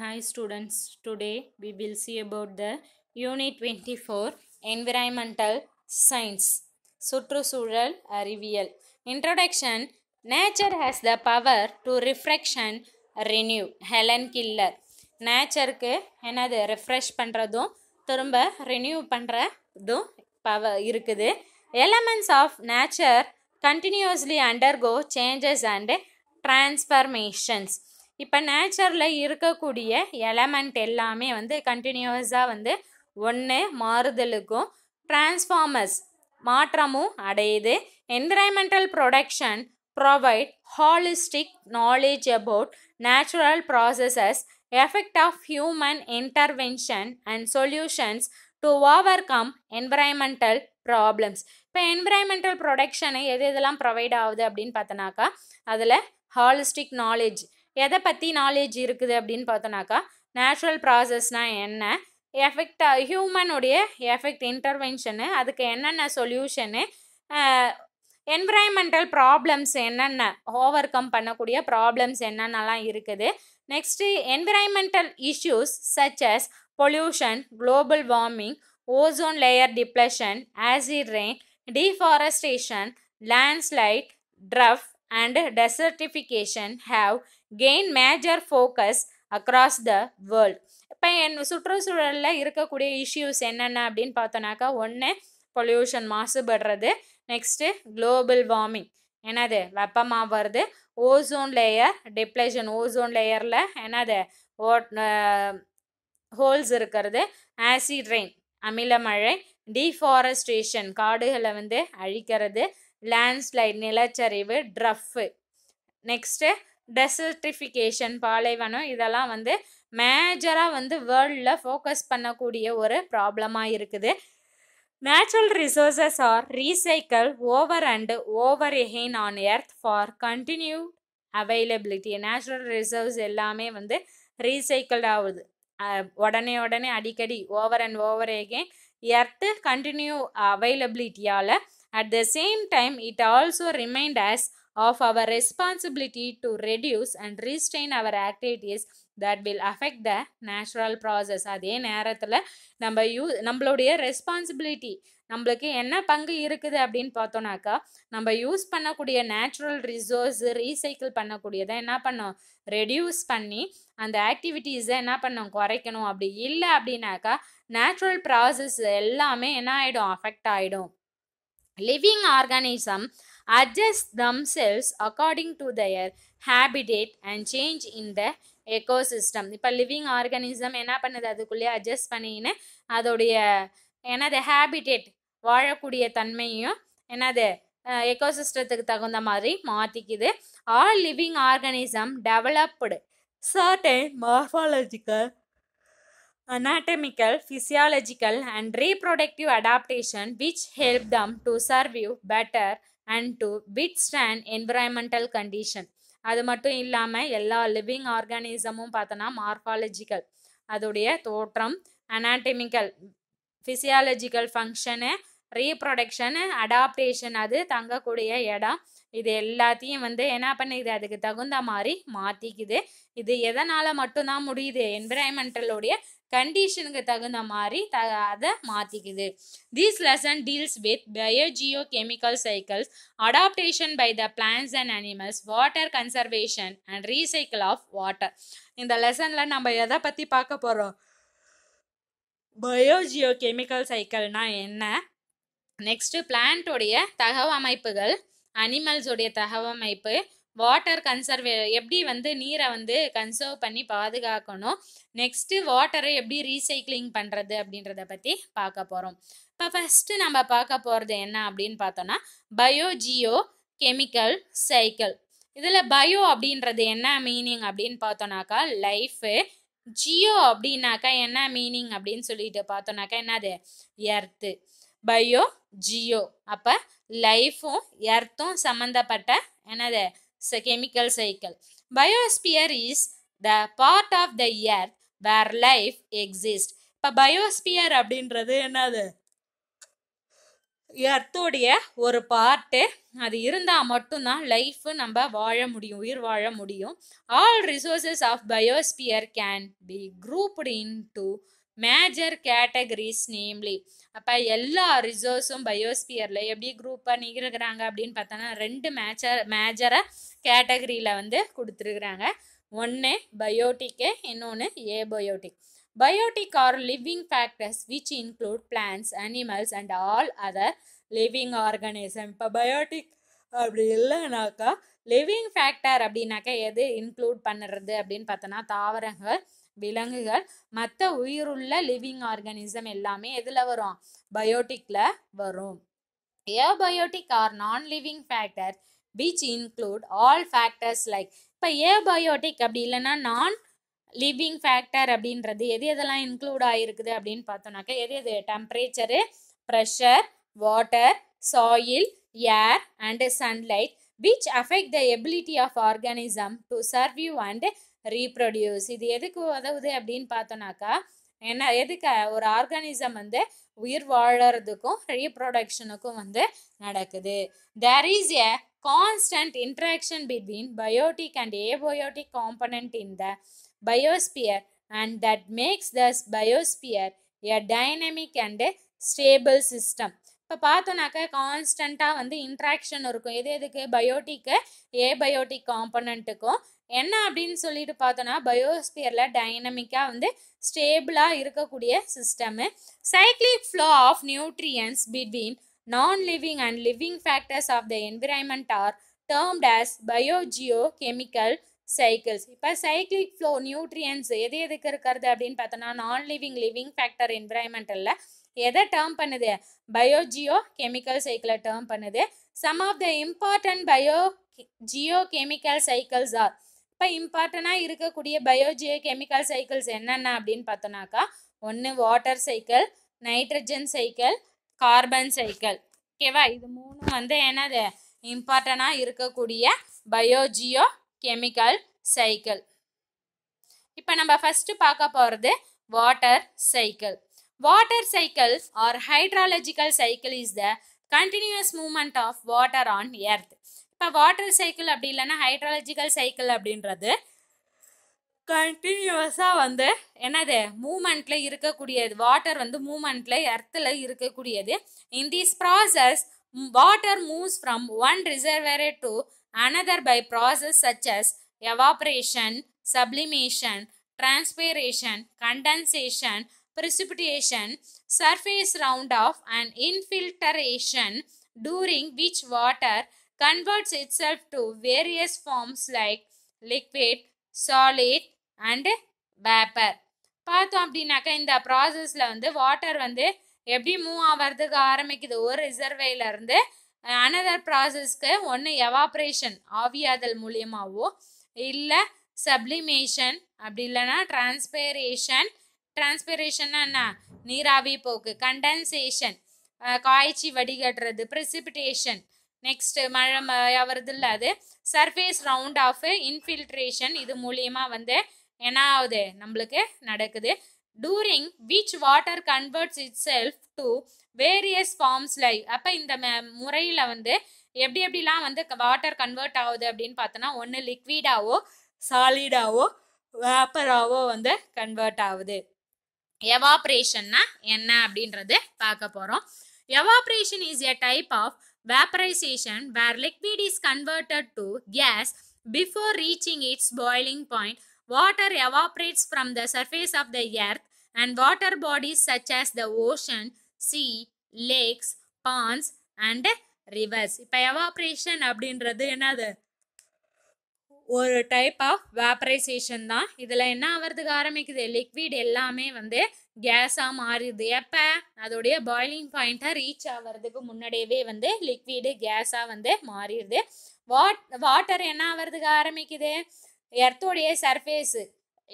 Hi students, today we will see about the Unit 24 Environmental Science சுற்றுச்சூழல் அறிவியல் Introduction Nature has the power to refraction renew Helen Keller நேச்சருக்கு என்னது refresh பண்ணுறதும் திரும்ப renew பண்ணுறதும் power இருக்குது elements of nature continuously undergo changes and transformations இப்போ நேச்சரில் இருக்கக்கூடிய எலமெண்ட் எல்லாமே வந்து கண்டினியூஸாக வந்து ஒன்று மாறுதலுக்கும் டிரான்ஸ்ஃபார்மர்ஸ் மாற்றமும் அடையுது environmental protection provide holistic knowledge about natural processes effect of human intervention and solutions to overcome environmental problems இப்போ என்விரான்மெண்டல் ப்ரொடக்ஷனை எது எதெல்லாம் ப்ரொவைட் ஆகுது அப்படின்னு பார்த்தோனாக்கா அதில் ஹாலிஸ்டிக் நாலேஜ் எதை பற்றி நாலேஜ் இருக்குது அப்படின்னு பார்த்தோன்னாக்கா நேச்சுரல் ப்ராசஸ்னால் என்ன எஃபெக்ட் ஹியூமனுடைய எஃபெக்ட் இன்டர்வென்ஷனு அதுக்கு என்னென்ன சொல்யூஷனு என்விரான்மெண்டல் ப்ராப்ளம்ஸ் என்னென்ன ஓவர் கம் பண்ணக்கூடிய ப்ராப்ளம்ஸ் என்னென்னலாம் இருக்குது next environmental issues such pollution global warming ozone layer depletion acid rain deforestation landslide drought and desertification have gain major focus across the world இப்போ என் சுற்றுச்சூழலில் இருக்கக்கூடிய இஷ்யூஸ் என்னென்ன அப்படின்னு பார்த்தோனாக்கா ஒன்று பொல்யூஷன் மாசுபடுறது நெக்ஸ்ட்டு குளோபல் வார்மிங் என்னது வெப்பமாக வருது ஓசோன் லேயர் டிப்ளேஷன் ஓசோன் லேயரில் என்னது ஓட் ஹோல்ஸ் இருக்கிறது ஆசிட் ரெயின் அமிலமழை டீஃபாரஸ்ட்ரேஷன் காடுகளை வந்து அழிக்கிறது லேண்ட்ஸ்லைட் நிலச்சரிவு ட்ரஃப்பு நெக்ஸ்ட்டு டெசர்டிஃபிகேஷன் பாலைவனம் இதெல்லாம் வந்து மேஜராக வந்து வேர்ல்டில் ஃபோக்கஸ் பண்ணக்கூடிய ஒரு ப்ராப்ளமாக இருக்குது natural resources are recycle over and over again on earth for continue availability natural reserves எல்லாமே வந்து ரீசைக்கிள் ஆகுது உடனே உடனே அடிக்கடி over and over again earth continue அவைலபிலிட்டியால் at the same time it also remind us of our responsibility to reduce and restrain our activities that will affect the natural process அதே நேரத்தில் நம்ம யூ நம்மளுடைய responsibility நம்மளுக்கு என்ன பங்கு இருக்குது அப்படின்னு பார்த்தோன்னாக்கா நம்ம யூஸ் பண்ணக்கூடிய நேச்சுரல் ரிசோர்ஸ் ரீசைக்கிள் பண்ணக்கூடியதை என்ன பண்ணோம் ரெடியூஸ் பண்ணி அந்த ஆக்டிவிட்டீஸை என்ன பண்ணோம் குறைக்கணும் அப்படி இல்லை அப்படின்னாக்கா நேச்சுரல் ப்ராசஸ் எல்லாமே என்ன ஆகிடும் அஃபெக்ட் ஆகிடும் living organism adjust themselves according to their habitat and change in the ecosystem இப்போ லிவிங் ஆர்கனிசம் என்ன பண்ணுது அதுக்குள்ளேயே அட்ஜஸ்ட் பண்ணின்னு அதோடைய என்னது ஹேபிடேட் வாழக்கூடிய தன்மையும் என்னது எக்கோசிஸ்டத்துக்கு தகுந்த மாதிரி மாற்றிக்குது all living organism developed certain morphological anatomical, physiological, and reproductive adaptation which help them to survive better and to withstand environmental condition அது மட்டும் இல்லாமல் எல்லா லிவிங் ஆர்கானிசமும் பார்த்தோன்னா மார்ஃபாலஜிக்கல் அதோடைய தோற்றம் anatomical physiological function reproduction adaptation அது தங்கக்கூடிய இடம் இது எல்லாத்தையும் வந்து என்ன பண்ணுது அதுக்கு தகுந்த மாதிரி மாற்றிக்குது இது எதனால் மட்டும்தான் முடியுது என்விரான்மெண்டலுடைய கண்டிஷனுக்கு தகுந்த மாதிரி த அதை மாற்றிக்குது these lesson deals with biogeochemical cycles adaptation by the plants and animals water conservation and recycle of water இந்த லெசனில் நம்ம எதை பற்றி பார்க்க போகிறோம் பயோஜியோ கெமிக்கல் சைக்கிள்னால் என்ன நெக்ஸ்ட்டு பிளான்ட்டுடைய தகவமைப்புகள் அனிமல்ஸோடைய தகவமைப்பு வாட்டர் கன்சர்வே எப்படி வந்து நீரை வந்து கன்சர்வ் பண்ணி பாதுகாக்கணும் நெக்ஸ்ட்டு வாட்டரை எப்படி ரீசைக்ளிங் பண்ணுறது அப்படின்றத பற்றி பார்க்க போகிறோம் இப்போ ஃபஸ்ட்டு நம்ம பார்க்க போகிறது என்ன அப்படின்னு பார்த்தோன்னா பயோ ஜியோ கெமிக்கல் சைக்கிள் இதில் பயோ அப்படின்றது என்ன மீனிங் அப்படின்னு பார்த்தோனாக்கா லைஃபு ஜியோ அப்படின்னாக்கா என்ன மீனிங் அப்படின்னு சொல்லிட்டு பார்த்தோன்னாக்கா என்னது எர்த்து பயோ ஜியோ அப்போ லைஃப்பும் எர்த்தும் சம்மந்தப்பட்ட எனது chemical cycle biosphere is the part of the earth where life exist இப்போ பயோஸ்பியர் அப்படின்றது என்னது எர்த்தோடைய ஒரு பார்ட்டு அது இருந்தால் மட்டும்தான் லைஃப் நம்ம வாழ முடியும் உயிர் வாழ முடியும் all resources of biosphere can be grouped in two major categories namely அப்போ எல்லா ரிசர்வ்ஸும் பயோஸ்பியரில் எப்படி குரூப்பாக நிகழ்கிறாங்க அப்படின்னு பார்த்தோன்னா ரெண்டு மேஜர் மேஜரை கேட்டகரியில் வந்து கொடுத்துருக்குறாங்க ஒன்று பயோட்டிக்கு இன்னொன்று abiotic biotic are living factors which include plans animals and all other living organism இப்போ பயோட்டிக் அப்படி இல்லைனாக்கா லிவிங் ஃபேக்டர் அப்படின்னாக்கா எது இன்க்ளூட் பண்ணுறது அப்படின்னு பார்த்தோன்னா தாவரங்கள் விலங்குகள் மற்ற உயிருள்ள லிவிங் ஆர்கனிசம் எல்லாமே எதில் வரும் பயோட்டிக்கில் வரும் abiotic or non living factor which include all factors like இப்போ ஏபயோட்டிக் அப்படி இல்லைன்னா நான் லிவிங் ஃபேக்டர் அப்படின்றது எது எதெல்லாம் இன்க்ளூட் ஆகிருக்குது அப்படின்னு பார்த்தோம்னாக்கா எது எது temperature pressure water soil air and sunlight which affect the ability of organism to survive and reproduce இது எதுக்கு உதவுது அப்படின்னு பார்த்தோன்னாக்கா என்ன எதுக்கு ஒரு ஆர்கானிசம் வந்து உயிர் வாழறதுக்கும் ரீப்ரொடக்ஷனுக்கும் வந்து நடக்குது there is a constant interaction between biotic and abiotic component in the biosphere and that makes the biosphere a dynamic and stable system இப்போ பார்த்தோனாக்கா கான்ஸ்டண்ட்டாக வந்து இன்ட்ராக்ஷன் இருக்கும் எது எதுக்கு பயோட்டிக்கு ஏபயோட்டிக் காம்பனண்ட்டுக்கும் என்ன அப்படின்னு சொல்லிட்டு பார்த்தோன்னா பயோஸ்பியரில் டைனமிக்காக வந்து ஸ்டேபிளாக இருக்கக்கூடிய system cyclic flow of nutrients between non living and living factors of the environment are termed as biogeochemical cycles இப்போ சைக்கிளிக் ஃப்ளோ நியூட்ரியன்ஸ் எது எதுக்கு இருக்கிறது அப்படின்னு பார்த்தோன்னா நான் லிவிங் லிவிங் ஃபேக்டர் என்விரான்மெண்டில் எதை டேர்ம் பண்ணுது பயோஜியோ கெமிக்கல் சைக்கிளை டேர்ம் பண்ணுது some of the important biogeochemical cycles are இப்போ இம்பார்ட்டண்ட்டாக இருக்கக்கூடிய பயோஜியோ கெமிக்கல் சைக்கிள்ஸ் என்னென்ன அப்படின்னு பார்த்தோன்னாக்கா ஒன்று water cycle nitrogen cycle carbon cycle ஓகேவா இது மூணும் வந்து என்னது இம்பார்ட்டண்ட்டாக இருக்கக்கூடிய பயோஜியோ கெமிக்கல் சைக்கிள் இப்போ நம்ம ஃபஸ்ட்டு பார்க்க போகிறது water cycle water cycle or hydrological cycle is the continuous movement of water on earth இப்போ வாட்டர் சைக்கிள் அப்படி இல்லைன்னா ஹைட்ராலஜிக்கல் சைக்கிள் அப்படின்றது கண்டினியூவஸாக வந்து என்னது மூமெண்ட்டில் இருக்கக்கூடியது வாட்டர் வந்து மூமெண்ட்டில் எர்த்தில் இருக்கக்கூடியது in this process water moves from one reservoir to another by process such evaporation sublimation transpiration condensation precipitation surface run off and infiltration during which water converts itself to various forms like liquid, solid and vapor. பார்த்தோம் அப்படின்னாக்கா இந்த ப்ராசஸில் வந்து water வந்து எப்படி move ஆகிறதுக்கு ஆரம்பிக்குது ஒரு ரிசர்வேலருந்து அனதர் ப்ராசஸ்க்கு ஒன்று எவாப்ரேஷன் ஆவியாதல் மூலியமாகவோ இல்லை சப்ளிமேஷன் அப்படி இல்லைன்னா டிரான்ஸ்பரேஷன் டிரான்ஸ்பிரேஷன்னா என்ன நீராவி போக்கு கண்டன்சேஷன் காய்ச்சி வடிகட்டுறது ப்ரிசிபிட்டேஷன் நெக்ஸ்ட் மழை இல்லை அது சர்ஃபேஸ் ரவுண்ட் ஆஃப் இன்ஃபில்ட்ரேஷன் இது மூலியமாக வந்து என்ன ஆகுது நம்மளுக்கு நடக்குது during which water converts itself to various forms live அப்போ இந்த முறையில் வந்து எப்படி எப்படிலாம் வந்து வாட்டர் கன்வெர்ட் ஆகுது அப்படின்னு பார்த்தோன்னா ஒன்று லிக்விடாவோ சாலிடாவோ வேப்பராகவோ வந்து கன்வெர்ட் ஆகுது எவாப்ரேஷன்னா என்ன அப்படின்றது பார்க்க போகிறோம் evaporation is a type of vaporization where liquid is converted to gas before reaching its boiling point. Water evaporates from the surface of the earth and water bodies such as the ocean, sea, lakes, ponds and rivers. இப்போ evaporation அப்படின்றது என்னது ஒரு type of vaporisation தான் இதில் என்ன ஆகிறதுக்கு ஆரம்பிக்குது liquid எல்லாமே வந்து கேஸாக மாறிடுது எப்போ அதோடைய பாய்லிங் பாயிண்ட்டாக ரீச் ஆகிறதுக்கு முன்னாடியவே வந்து லிக்விடு கேஸாக வந்து மாறிடுது வாட் வாட்டர் என்ன ஆகிறதுக்கு ஆரம்பிக்குது எர்த்தோடைய சர்ஃபேஸு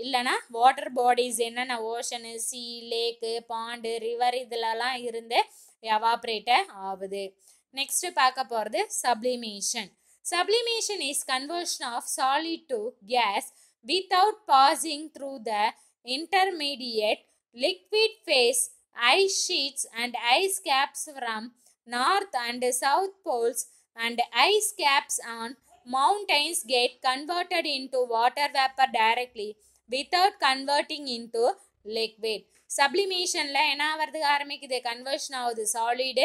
இல்லைனா வாட்டர் பாடிஸ் என்னென்ன ocean sea lake pond river இதிலலாம் இருந்து எவாப்ரேட்டை ஆகுது நெக்ஸ்ட்டு பார்க்க போகிறது sublimation Sublimation is conversion of solid to gas without passing through the intermediate liquid phase ice sheets and ice caps from north and south poles and ice caps on mountains get converted into water vapor directly without converting into liquid. Sublimation சப்ளிமேஷனில் என்ன வரதுக்கு conversion conversion the solid.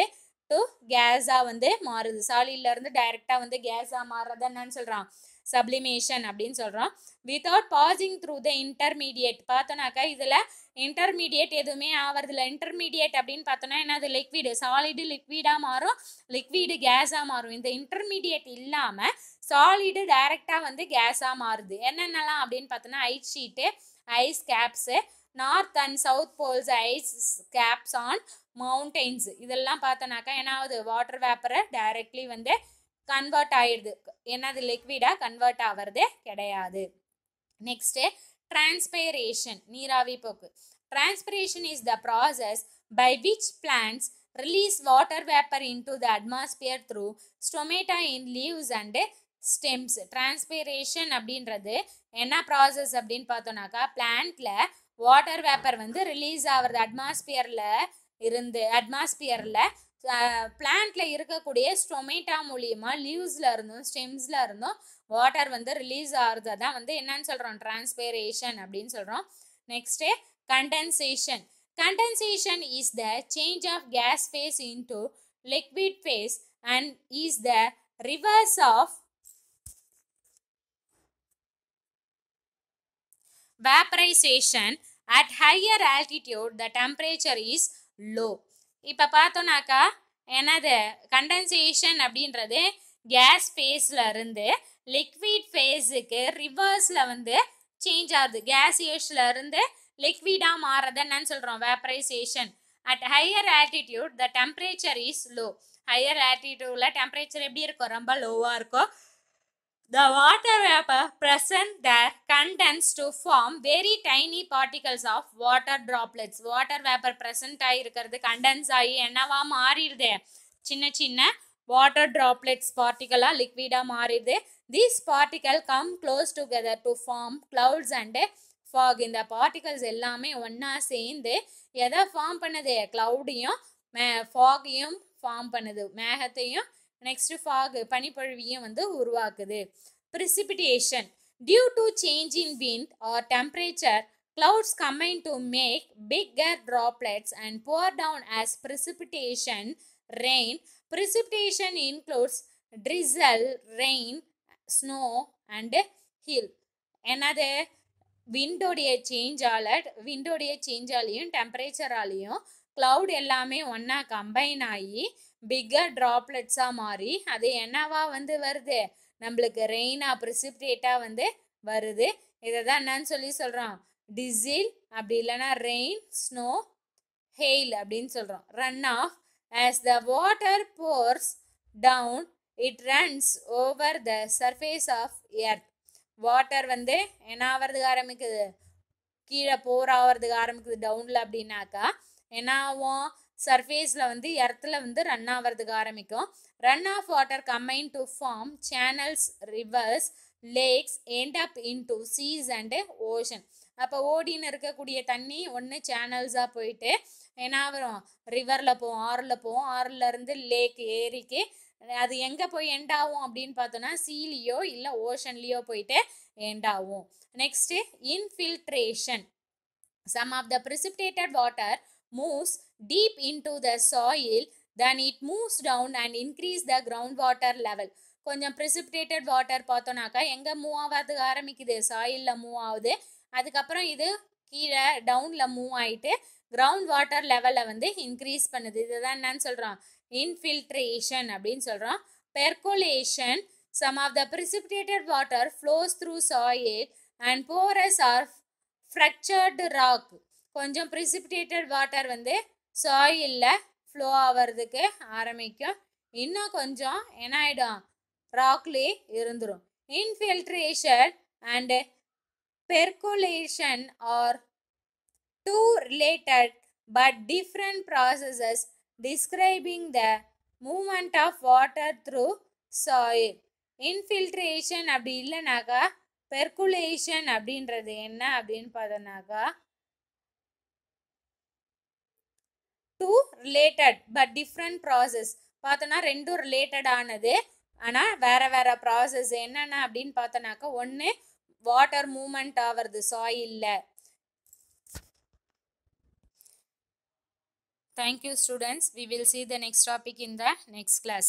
To கேஸாக வந்து மாறுது சாலிட்லேருந்து டைரெக்டாக வந்து கேஸாக மாறுறது என்னன்னு சொல்கிறான் சப்ளிமேஷன் அப்படின்னு சொல்கிறோம் without passing through the intermediate பார்த்தோன்னாக்கா இதில் இன்டர்மீடியட் எதுவுமே ஆகிறதில்ல இன்டர்மீடியட் அப்படின்னு பார்த்தோன்னா என்னது லிக்விடு சாலிடு லிக்விடாக மாறும் லிக்விடு கேஸாக மாறும் இந்த இன்டர்மீடியட் இல்லாமல் சாலிடு டைரெக்டாக வந்து கேஸாக மாறுது என்னென்னலாம் அப்படின்னு பார்த்தோன்னா ice sheet ice caps north and south poles ice caps on mountains இதெல்லாம் பார்த்தோன்னாக்கா ஏன்னா அது வாட்டர் வேப்பரை டைரக்ட்லி வந்து கன்வெர்ட் ஆயிடுது ஏன்னா அது லிக்விடாக கன்வெர்ட் ஆகிறது கிடையாது நெக்ஸ்ட்டு டிரான்ஸ்பைரேஷன் நீராவி போக்கு transpiration is the process by which plants release water vapour to the atmosphere through stomata in leaves and stems transpiration அப்படின்றது என்ன ப்ராசஸ் அப்படின்னு பார்த்தோன்னாக்கா பிளான்ட்டில் வாட்டர் வேப்பர் வந்து ரிலீஸ் ஆகிறது அட்மாஸ்பியரில் இருந்து அட்மாஸ்பியரில் பிளான்ட்டில் இருக்கக்கூடிய ஸ்டொமேட்டா மூலியமாக லீவ்ஸில் இருந்தும் ஸ்டெம்ஸில் இருந்தும் வாட்டர் வந்து ரிலீஸ் ஆகுறது தான் வந்து என்னன்னு சொல்கிறோம் ட்ரான்ஸ்பேரேஷன் அப்படின்னு சொல்கிறோம் next condensation condensation is the change of gas phase into liquid phase and is the reverse of vaporization at higher altitude the temperature is low இப்போ பார்த்தோன்னாக்கா என்னது கண்டன்சேஷன் அப்படின்றது கேஸ் ஃபேஸில் இருந்து லிக்விட் ஃபேஸுக்கு ரிவர்ஸில் வந்து சேஞ்ச் ஆகுது கேசியஸில் இருந்து லிக்விடாக மாறுறது என்னன்னு சொல்கிறோம் vaporization at higher altitude the temperature is low higher ஆட்டிடியூடில் டெம்பரேச்சர் எப்படி இருக்கும் ரொம்ப லோவாக இருக்கும் The water vapor present there condense to form very tiny particles of water droplets. Water vapor present இருக்கிறது condense ஆகி என்னவா மாறிடுது சின்ன சின்ன வாட்டர் ட்ராப்லெட்ஸ் பார்ட்டிக்கலாக லிக்விடாக மாறிடுது these particle come close together to form clouds and fog இந்த particles எல்லாமே ஒன்றா சேர்ந்து எதை ஃபார்ம் பண்ணுது க்ளவுடையும் மே ஃபாகையும் ஃபார்ம் பண்ணுது மேகத்தையும் நெக்ஸ்ட்டு ஃபாக் பனிப்பழுவியும் வந்து உருவாக்குது precipitation due to change in wind or temperature clouds combine to make bigger droplets and pour down as precipitation rain precipitation includes drizzle rain snow and hail என்னது விண்டோடைய சேஞ்சால விண்டோடைய சேஞ்சாலையும் டெம்பரேச்சராலையும் cloud எல்லாமே ஒன்றா combine ஆகி bigger ட்ராப்லெட்ஸாக மாறி அது என்னவா வந்து வருது நம்மளுக்கு ரெயினாக ப்ரிசிப்டேட்டாக வந்து வருது இதை தான் என்னன்னு சொல்லி சொல்கிறோம் டிசில் அப்படி இல்லைன்னா ரெயின் ஸ்னோ ஹெயில் அப்படின்னு சொல்கிறோம் run off as the water pours down it runs over the surface of earth water வந்து என்ன ஆகிறதுக்கு ஆரம்பிக்குது கீழே போர் ஆகிறதுக்கு ஆரம்பிக்குது டவுனில் அப்படின்னாக்கா என்ன ஆகும் சர்ஃபேஸில் வந்து எர்த்தில் வந்து ரன் ஆகிறதுக்கு ஆரம்பிக்கும் run off water combine to form channels rivers lakes end up into seas and ocean அப்போ ஓடின்னு இருக்கக்கூடிய தண்ணி ஒன்று சேனல்ஸாக போயிட்டு என்ன வரும் ரிவரில் போவோம் ஆறில் போவோம் ஆறுலேருந்து லேக் ஏரிக்கு அது எங்கே போய் எண்ட் ஆகும் அப்படின்னு பார்த்தோன்னா சீலியோ இல்லை ஓஷன்லேயோ போயிட்டு எண்ட் ஆகும் next infiltration some of the precipitated water moves moves deep the soil then it moves down and increase the the water level கொஞ்சம் ப்ரிசிப்டேட்டட் வாட்டர் பார்த்தோன்னாக்கா எங்கே மூவ் ஆகிறதுக்கு ஆரம்பிக்குது சாயிலில் மூவ் ஆகுது அதுக்கப்புறம் இது கீழே டவுனில் மூவ் ஆகிட்டு கிரவுண்ட் வாட்டர் லெவலில் வந்து இன்க்ரீஸ் பண்ணுது இதுதான் என்னன்னு சொல்கிறோம் இன்ஃபில்ட்ரேஷன் அப்படின்னு சொல்கிறோம் percolation some of the precipitated water flows through soil and porous or fractured rock கொஞ்சம் ப்ரிசிபிடேட்டட் வாட்டர் வந்து சாயிலில் ஃப்ளோ ஆகிறதுக்கு ஆரம்பிக்கும் இன்னும் கொஞ்சம் என்னாயிடும் ராக்லி இருந்துடும் infiltration and percolation are two related but different processes describing the movement of water through soil infiltration அப்படி இல்லைனாக்கா பெர்குலேஷன் அப்படின்றது என்ன அப்படின்னு பார்த்தோன்னாக்கா two related but different process பார்த்தோன்னா ரெண்டும் ரிலேட்டட் ஆனது ஆனால் வேறு வேறு ப்ராசஸ் என்னென்ன அப்படின்னு பார்த்தோன்னாக்கா ஒன்று வாட்டர் மூமெண்ட் ஆகிறது சாயிலில் Thank you students. We will see the next topic in the next class.